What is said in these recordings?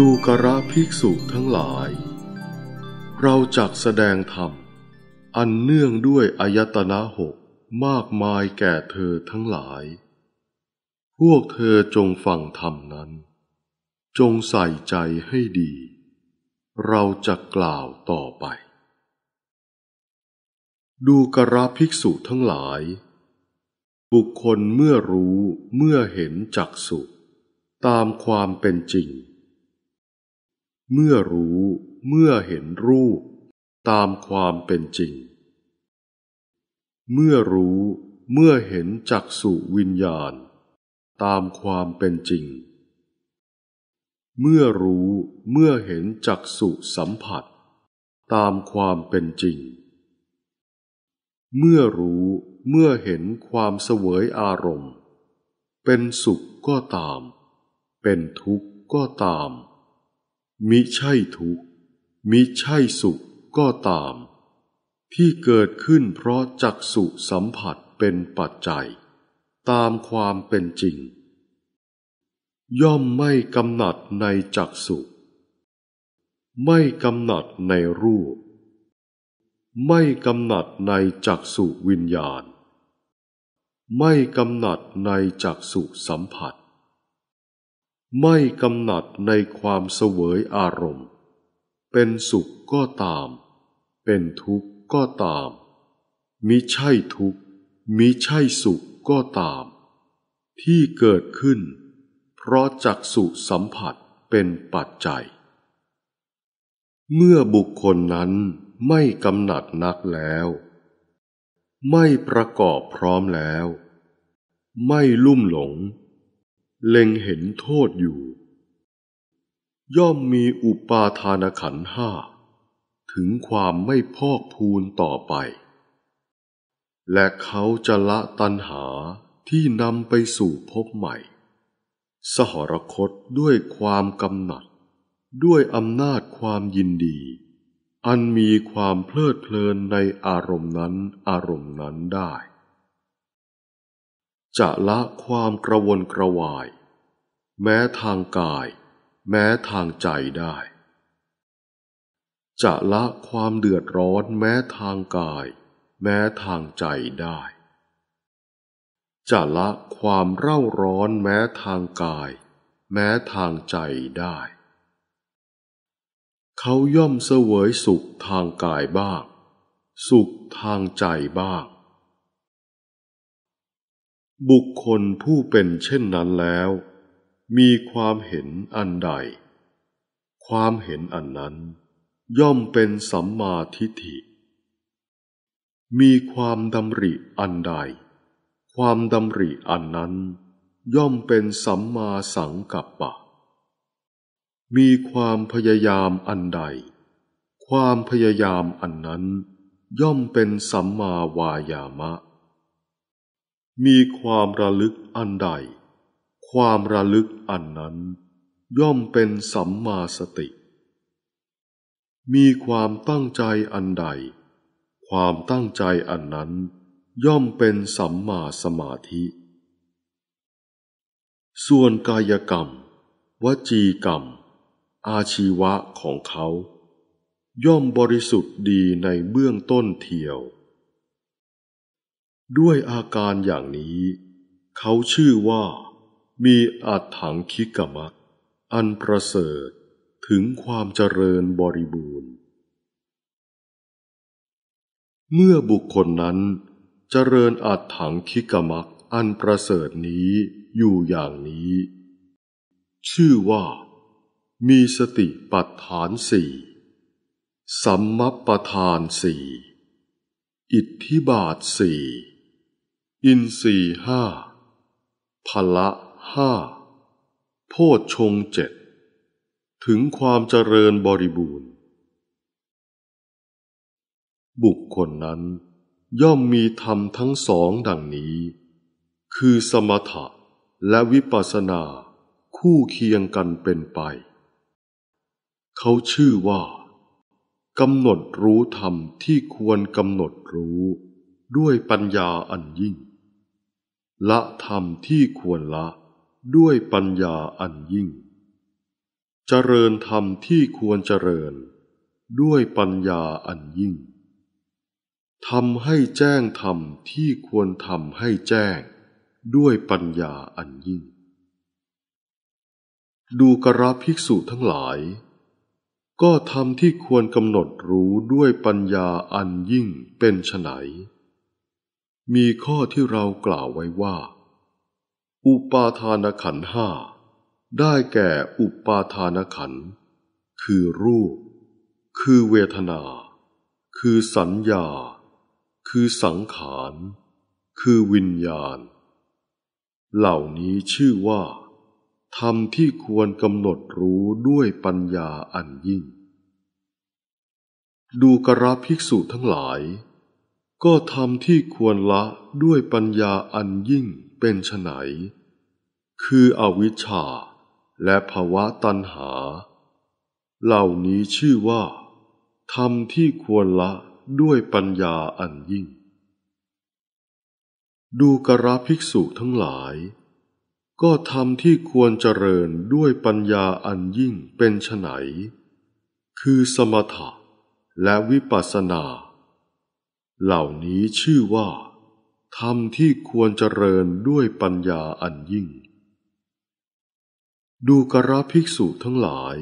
ดูกระภิกษุทั้งหลาย เราจักแสดงธรรม อันเนื่องด้วยอายตนะหกมากมายแก่เธอทั้งหลาย พวกเธอจงฟังธรรมนั้น จงใส่ใจให้ดี เราจะกล่าวต่อไป ดูกระภิกษุทั้งหลาย บุคคลเมื่อรู้เมื่อเห็นจักสุตามความเป็นจริงเมื่อรู้เมื่อเห็นรูปตามความเป็นจริง เมื่อรู้เมื่อเห็นจักสุวิญญาณ ตามความเป็นจริง เมื่อรู้เมื่อเห็นจักสุสัมผัส ตามความเป็นจริง เมื่อรู้เมื่อเห็นความเสวยอารมณ์ เป็นสุขก็ตาม เป็นทุกข์ก็ตามมิใช่ทุกมิใช่สุขก็ตาม ที่เกิดขึ้นเพราะจักสุสัมผัสเป็นปัจจัย ตามความเป็นจริง ย่อมไม่กำหนัดในจักสุไม่กำหนัดในรูป ไม่กำหนัดในจักสุวิญญาณ ไม่กำหนัดในจักสุสัมผัสไม่กำหนัดในความเสวยอารมณ์ เป็นสุขก็ตาม เป็นทุกข์ก็ตาม มิใช่ทุกข์มิใช่สุขก็ตาม ที่เกิดขึ้น เพราะจักสุสัมผัสเป็นปัจจัย เมื่อบุคคลนั้นไม่กำหนัดนักแล้ว ไม่ประกอบพร้อมแล้ว ไม่ลุ่มหลงเล็งเห็นโทษอยู่ ย่อมมีอุปาทานขันห้า ถึงความไม่พอกพูนต่อไป และเขาจะละตันหาที่นำไปสู่พบใหม่ สหรคตด้วยความกำหนัด ด้วยอำนาจความยินดี อันมีความเพลิดเพลินในอารมณ์นั้นอารมณ์นั้นได้จะละความกระวนกระวาย แม้ทางกาย แม้ทางใจได้ จะละความเดือดร้อนแม้ทางกาย แม้ทางใจได้ จะละความเร่าร้อนแม้ทางกาย แม้ทางใจได้ เขาย่อมเสวยสุขทางกายบ้าง สุขทางใจบ้างบุคคลผู้เป็นเช่นนั้นแล้ว มีความเห็นอันใด ความเห็นอันนั้นย่อมเป็นสัมมาทิฏฐิ มีความดำริอันใด ความดำริอันนั้น ย่อมเป็นสัมมาสังกัปปะ มีความพยายามอันใด ความพยายามอันนั้น ย่อมเป็นสัมมาวายามะมีความระลึกอันใด ความระลึกอันนั้น ย่อมเป็นสัมมาสติ มีความตั้งใจอันใด ความตั้งใจอันนั้น ย่อมเป็นสัมมาสมาธิ ส่วนกายกรรม วจีกรรม อาชีวะของเขา ย่อมบริสุทธิ์ดีในเบื้องต้นเทียวด้วยอาการอย่างนี้ เขาชื่อว่ามีอาถังคิกมัก อันประเสริฐถึงความเจริญบริบูรณ์ เมื่อบุคคลนั้นเจริญอาถังคิกมักอันประเสริฐนี้อยู่อย่างนี้ ชื่อว่า มีสติปัฏฐานสี่สัมมปทานสี่อิทธิบาทสี่อินสี่ห้าพละห้า โพชฌงเจ็ด ถึงความเจริญบริบูรณ์ บุคคลนั้น ย่อมมีธรรมทั้งสองดังนี้ คือสมถะและวิปัสสนาคู่เคียงกันเป็นไป เขาชื่อว่า กำหนดรู้ธรรมที่ควรกำหนดรู้ด้วยปัญญาอันยิ่งละธรรมที่ควรละด้วยปัญญาอันยิ่ง เจริญธรรมที่ควรเจริญด้วยปัญญาอันยิ่งทำให้แจ้งธรรมที่ควรทำให้แจ้งด้วยปัญญาอันยิ่ง ดูกระภิกษุทั้งหลาย ก็ทำที่ควรกำหนดรู้ด้วยปัญญาอันยิ่งเป็นไฉนมีข้อที่เรากล่าวไว้ว่า อุปาทานขันห้าได้แก่อุปาทานขัน คือรูป คือเวทนา คือสัญญา คือสังขาร คือวิญญาณ เหล่านี้ชื่อว่า ธรรมที่ควรกำหนดรู้ด้วยปัญญาอันยิ่ง ดูกระภิกษุทั้งหลายก็ทำที่ควรละด้วยปัญญาอันยิ่งเป็นไฉน คืออวิชชาและภาวะตัณหา เหล่านี้ชื่อว่าทำที่ควรละด้วยปัญญาอันยิ่ง ดูกระภิกษุทั้งหลาย ก็ทำที่ควรเจริญด้วยปัญญาอันยิ่งเป็นไฉน คือสมถะและวิปัสสนาเหล่านี้ชื่อว่า ธรรมที่ควรเจริญด้วยปัญญาอันยิ่ง ดูกระภิกษุทั้งหลาย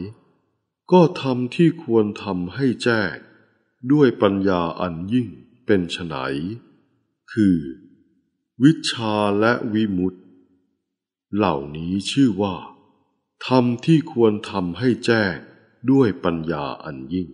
ก็ธรรมที่ควรทำให้แจ้งด้วยปัญญาอันยิ่งเป็นไฉนคือวิชาและวิมุตติเหล่านี้ชื่อว่า ธรรมที่ควรทำให้แจ้งด้วยปัญญาอันยิ่ง